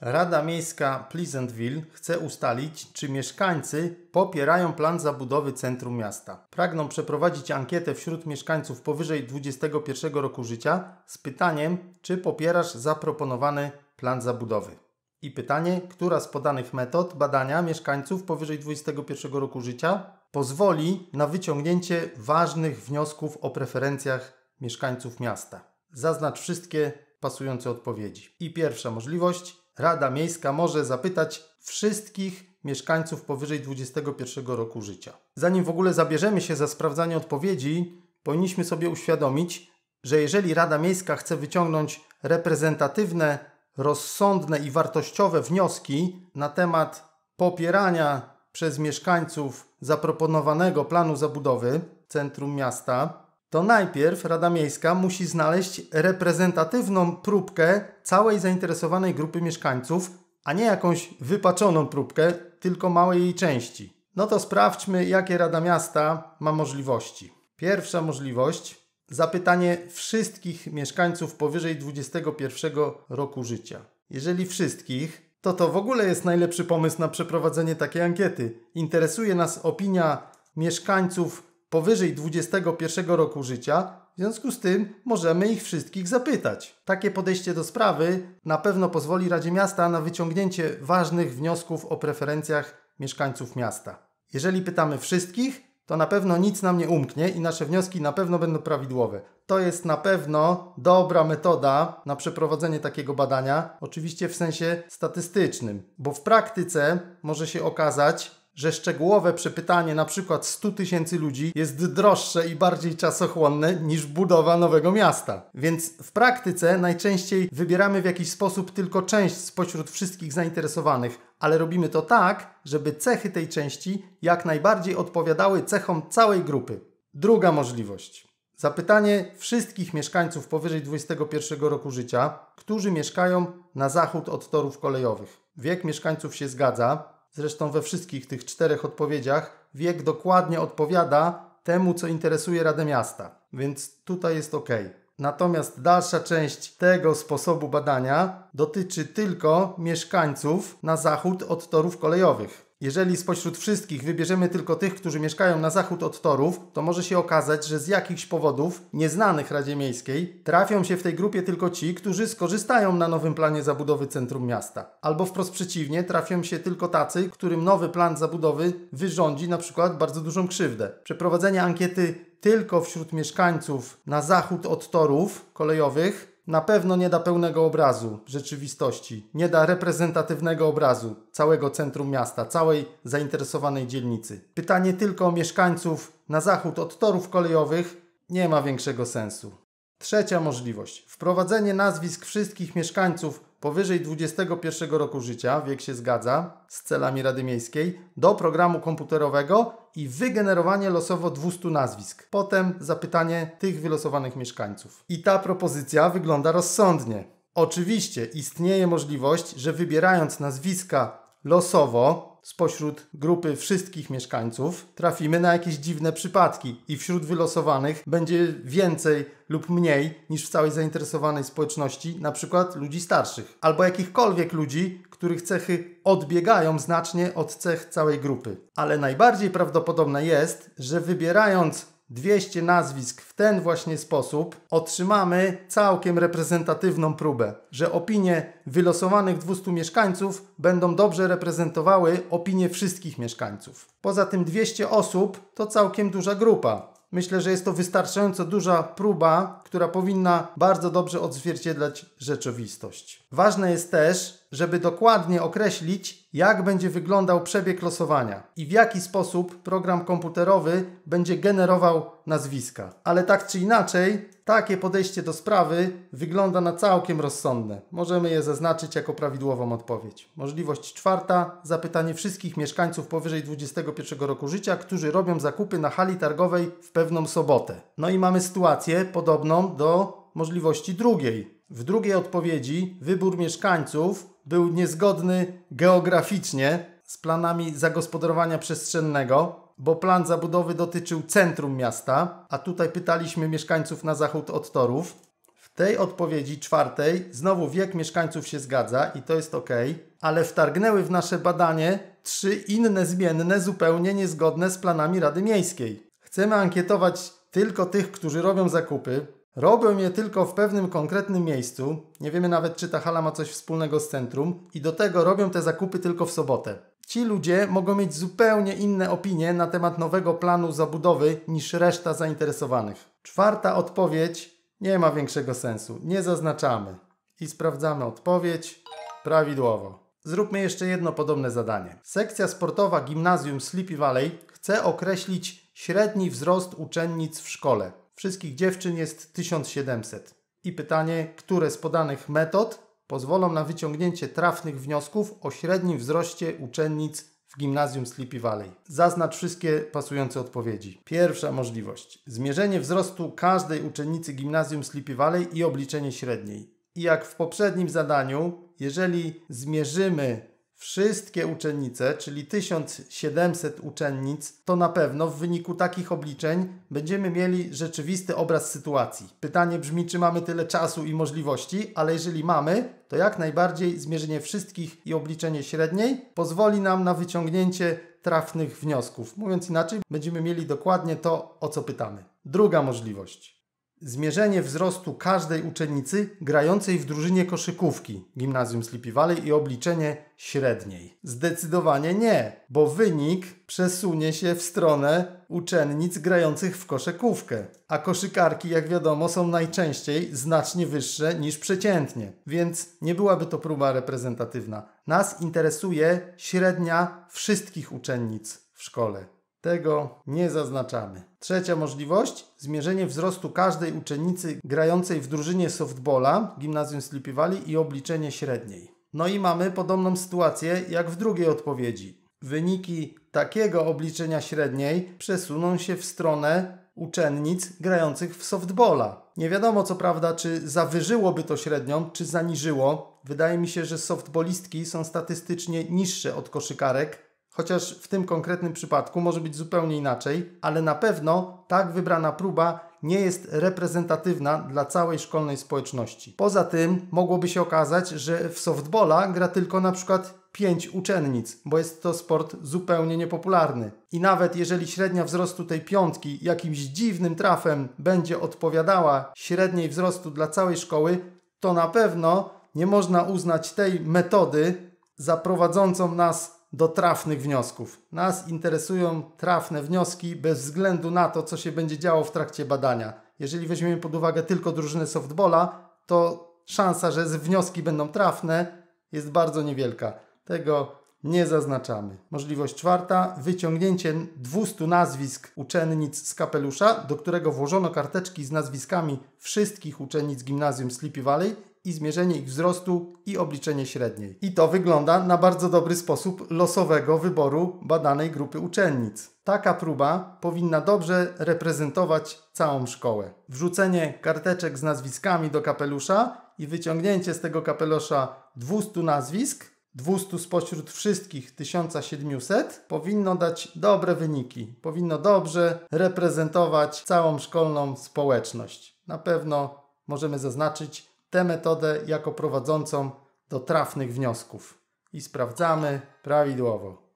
Rada Miejska Pleasantville chce ustalić, czy mieszkańcy popierają plan zabudowy centrum miasta. Pragną przeprowadzić ankietę wśród mieszkańców powyżej 21 roku życia z pytaniem, czy popierasz zaproponowany plan zabudowy. I pytanie, która z podanych metod badania mieszkańców powyżej 21 roku życia pozwoli na wyciągnięcie ważnych wniosków o preferencjach mieszkańców miasta. Zaznacz wszystkie pasujące odpowiedzi. I pierwsza możliwość Rada Miejska może zapytać wszystkich mieszkańców powyżej 21 roku życia. Zanim w ogóle zabierzemy się za sprawdzanie odpowiedzi, powinniśmy sobie uświadomić, że jeżeli Rada Miejska chce wyciągnąć reprezentatywne, rozsądne i wartościowe wnioski na temat popierania przez mieszkańców zaproponowanego planu zabudowy centrum miasta, to najpierw Rada Miejska musi znaleźć reprezentatywną próbkę całej zainteresowanej grupy mieszkańców, a nie jakąś wypaczoną próbkę tylko małej jej części. No to sprawdźmy, jakie Rada Miasta ma możliwości. Pierwsza możliwość zapytanie wszystkich mieszkańców powyżej 21 roku życia. Jeżeli wszystkich, to to w ogóle jest najlepszy pomysł na przeprowadzenie takiej ankiety. Interesuje nas opinia mieszkańców powyżej 21 roku życia, w związku z tym możemy ich wszystkich zapytać. Takie podejście do sprawy na pewno pozwoli Radzie Miasta na wyciągnięcie ważnych wniosków o preferencjach mieszkańców miasta. Jeżeli pytamy wszystkich, to na pewno nic nam nie umknie i nasze wnioski na pewno będą prawidłowe. To jest na pewno dobra metoda na przeprowadzenie takiego badania, oczywiście w sensie statystycznym, bo w praktyce może się okazać, że szczegółowe przepytanie na przykład 100 tysięcy ludzi jest droższe i bardziej czasochłonne niż budowa nowego miasta. Więc w praktyce najczęściej wybieramy w jakiś sposób tylko część spośród wszystkich zainteresowanych, ale robimy to tak, żeby cechy tej części jak najbardziej odpowiadały cechom całej grupy. Druga możliwość. Zapytanie wszystkich mieszkańców powyżej 21 roku życia, którzy mieszkają na zachód od torów kolejowych. Wiek mieszkańców się zgadza, Zresztą we wszystkich tych czterech odpowiedziach wiek dokładnie odpowiada temu, co interesuje Radę Miasta, więc tutaj jest ok. Natomiast dalsza część tego sposobu badania dotyczy tylko mieszkańców na zachód od torów kolejowych. Jeżeli spośród wszystkich wybierzemy tylko tych, którzy mieszkają na zachód od torów, to może się okazać, że z jakichś powodów, nieznanych Radzie Miejskiej, trafią się w tej grupie tylko ci, którzy skorzystają na nowym planie zabudowy centrum miasta. Albo wprost przeciwnie, trafią się tylko tacy, którym nowy plan zabudowy wyrządzi na przykład bardzo dużą krzywdę. Przeprowadzenie ankiety tylko wśród mieszkańców na zachód od torów kolejowych na pewno nie da pełnego obrazu rzeczywistości, nie da reprezentatywnego obrazu całego centrum miasta, całej zainteresowanej dzielnicy. Pytanie tylko o mieszkańców na zachód od torów kolejowych nie ma większego sensu. Trzecia możliwość wprowadzenie nazwisk wszystkich mieszkańców powyżej 21 roku życia, wiek się zgadza, z celami Rady Miejskiej, do programu komputerowego i wygenerowanie losowo 200 nazwisk. Potem zapytanie tych wylosowanych mieszkańców. I ta propozycja wygląda rozsądnie. Oczywiście istnieje możliwość, że wybierając nazwiska losowo, spośród grupy wszystkich mieszkańców trafimy na jakieś dziwne przypadki i wśród wylosowanych będzie więcej lub mniej niż w całej zainteresowanej społeczności, na przykład ludzi starszych albo jakichkolwiek ludzi, których cechy odbiegają znacznie od cech całej grupy. Ale najbardziej prawdopodobne jest, że wybierając 200 nazwisk w ten właśnie sposób, otrzymamy całkiem reprezentatywną próbę, że opinie wylosowanych 200 mieszkańców będą dobrze reprezentowały opinie wszystkich mieszkańców. Poza tym 200 osób to całkiem duża grupa. Myślę, że jest to wystarczająco duża próba, która powinna bardzo dobrze odzwierciedlać rzeczywistość. Ważne jest też, żeby dokładnie określić, jak będzie wyglądał przebieg losowania i w jaki sposób program komputerowy będzie generował nazwiska. Ale tak czy inaczej, takie podejście do sprawy wygląda na całkiem rozsądne. Możemy je zaznaczyć jako prawidłową odpowiedź. Możliwość czwarta: zapytanie wszystkich mieszkańców powyżej 21 roku życia, którzy robią zakupy na hali targowej w pewną sobotę. No i mamy sytuację podobną do możliwości drugiej. W drugiej odpowiedzi wybór mieszkańców był niezgodny geograficznie z planami zagospodarowania przestrzennego, bo plan zabudowy dotyczył centrum miasta, a tutaj pytaliśmy mieszkańców na zachód od torów. W tej odpowiedzi czwartej znowu wiek mieszkańców się zgadza i to jest ok, ale wtargnęły w nasze badanie trzy inne zmienne zupełnie niezgodne z planami Rady Miejskiej. Chcemy ankietować tylko tych, którzy robią zakupy, Robią je tylko w pewnym konkretnym miejscu. Nie wiemy nawet, czy ta hala ma coś wspólnego z centrum. I do tego robią te zakupy tylko w sobotę. Ci ludzie mogą mieć zupełnie inne opinie na temat nowego planu zabudowy niż reszta zainteresowanych. Czwarta odpowiedź nie ma większego sensu. Nie zaznaczamy. I sprawdzamy odpowiedź prawidłowo. Zróbmy jeszcze jedno podobne zadanie. Sekcja sportowa Gimnazjum Sleepy Valley chce określić średni wzrost uczennic w szkole. Wszystkich dziewczyn jest 1700. I pytanie, które z podanych metod pozwolą na wyciągnięcie trafnych wniosków o średnim wzroście uczennic w gimnazjum Sleepy Valley. Zaznacz wszystkie pasujące odpowiedzi. Pierwsza możliwość: zmierzenie wzrostu każdej uczennicy gimnazjum Sleepy Valley i obliczenie średniej. I jak w poprzednim zadaniu, jeżeli zmierzymy Wszystkie uczennice, czyli 1700 uczennic, to na pewno w wyniku takich obliczeń będziemy mieli rzeczywisty obraz sytuacji. Pytanie brzmi, czy mamy tyle czasu i możliwości, ale jeżeli mamy, to jak najbardziej zmierzenie wszystkich i obliczenie średniej pozwoli nam na wyciągnięcie trafnych wniosków. Mówiąc inaczej, będziemy mieli dokładnie to, o co pytamy. Druga możliwość zmierzenie wzrostu każdej uczennicy grającej w drużynie koszykówki Gimnazjum Sleepy Valley i obliczenie średniej. Zdecydowanie nie, bo wynik przesunie się w stronę uczennic grających w koszykówkę. A koszykarki, jak wiadomo, są najczęściej znacznie wyższe niż przeciętnie, więc nie byłaby to próba reprezentatywna. Nas interesuje średnia wszystkich uczennic w szkole. Tego nie zaznaczamy. Trzecia możliwość zmierzenie wzrostu każdej uczennicy grającej w drużynie softbola gimnazjum Sleepy i obliczenie średniej. No i mamy podobną sytuację jak w drugiej odpowiedzi. Wyniki takiego obliczenia średniej przesuną się w stronę uczennic grających w softbola. Nie wiadomo co prawda, czy zawyżyłoby to średnią, czy zaniżyło. Wydaje mi się, że softbolistki są statystycznie niższe od koszykarek, Chociaż w tym konkretnym przypadku może być zupełnie inaczej, ale na pewno tak wybrana próba nie jest reprezentatywna dla całej szkolnej społeczności. Poza tym mogłoby się okazać, że w softbola gra tylko na przykład 5 uczennic, bo jest to sport zupełnie niepopularny. I nawet jeżeli średnia wzrostu tej piątki jakimś dziwnym trafem będzie odpowiadała średniej wzrostu dla całej szkoły, to na pewno nie można uznać tej metody za prowadzącą nas do trafnych wniosków. Nas interesują trafne wnioski bez względu na to, co się będzie działo w trakcie badania. Jeżeli weźmiemy pod uwagę tylko drużynę softbola, to szansa, że wnioski będą trafne jest bardzo niewielka. Tego nie zaznaczamy. Możliwość czwarta, wyciągnięcie 200 nazwisk uczennic z kapelusza, do którego włożono karteczki z nazwiskami wszystkich uczennic gimnazjum Sleepy Valley i zmierzenie ich wzrostu i obliczenie średniej. I to wygląda na bardzo dobry sposób losowego wyboru badanej grupy uczennic. Taka próba powinna dobrze reprezentować całą szkołę. Wrzucenie karteczek z nazwiskami do kapelusza i wyciągnięcie z tego kapelusza 200 nazwisk, 200 spośród wszystkich 1700, powinno dać dobre wyniki. Powinno dobrze reprezentować całą szkolną społeczność. Na pewno możemy zaznaczyć, tę metodę jako prowadzącą do trafnych wniosków. I sprawdzamy prawidłowo.